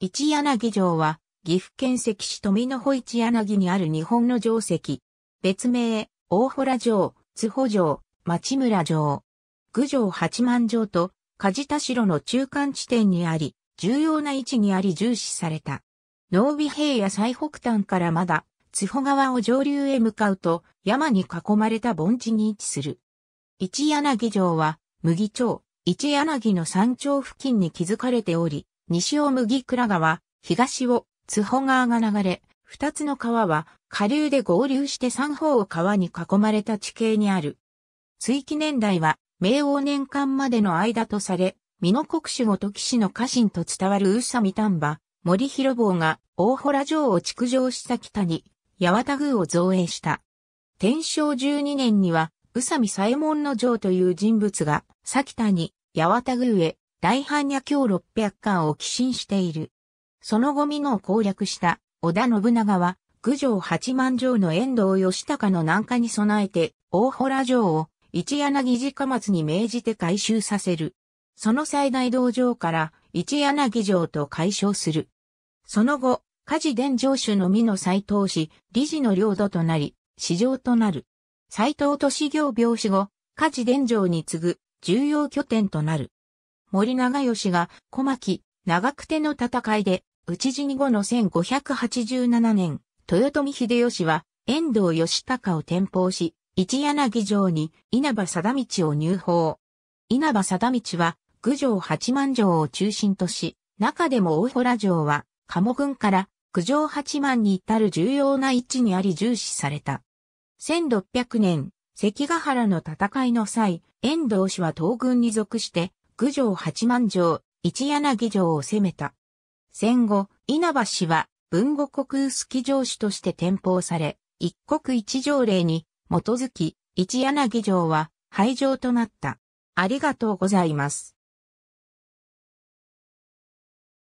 一柳城は、岐阜県関市富の保一柳にある日本の城跡。別名、大洞城、津保城、町村城。郡城八幡城と、梶田城の中間地点にあり、重要な位置にあり重視された。農尾平野最北端からまだ、津保川を上流へ向かうと、山に囲まれた盆地に位置する。一柳城は、麦町、一柳の山頂付近に築かれており、西を麦倉川、東を津保川が流れ、二つの川は下流で合流して三方を川に囲まれた地形にある。追記年代は明王年間までの間とされ、美濃国主ごと騎士の家臣と伝わる宇佐美丹波、森広坊が大洞城を築城した北に、八幡宮を造営した。天正12年には、宇佐美左衛門の城という人物が、佐北に八幡宮へ大般若経六百0巻を寄進している。その後美濃を攻略した織田信長は、郡上八幡城の遠藤義高の南下に備えて、大洞城を一柳寺松に命じて改修させる。その最大道場から一柳城と解消する。その後、家事伝城主の美の斎藤氏、理事の領土となり、市場となる。斎藤都市行病死後、家事伝城に次ぐ重要拠点となる。森長吉が小牧、長久手の戦いで、討死に後の1587年、豊臣秀吉は、遠藤義高を転封し、一柳城に稲葉貞道を入法。稲葉貞道は、郡条八幡城を中心とし、中でも大洞城は、鴨軍から郡条八幡に至る重要な位置にあり重視された。1600年、関ヶ原の戦いの際、遠藤氏は東軍に属して、郡上八幡城、一柳城を攻めた。戦後、稲葉氏は文後国臼城城主として転封され、一国一条例に基づき、一柳城は廃城となった。ありがとうございます。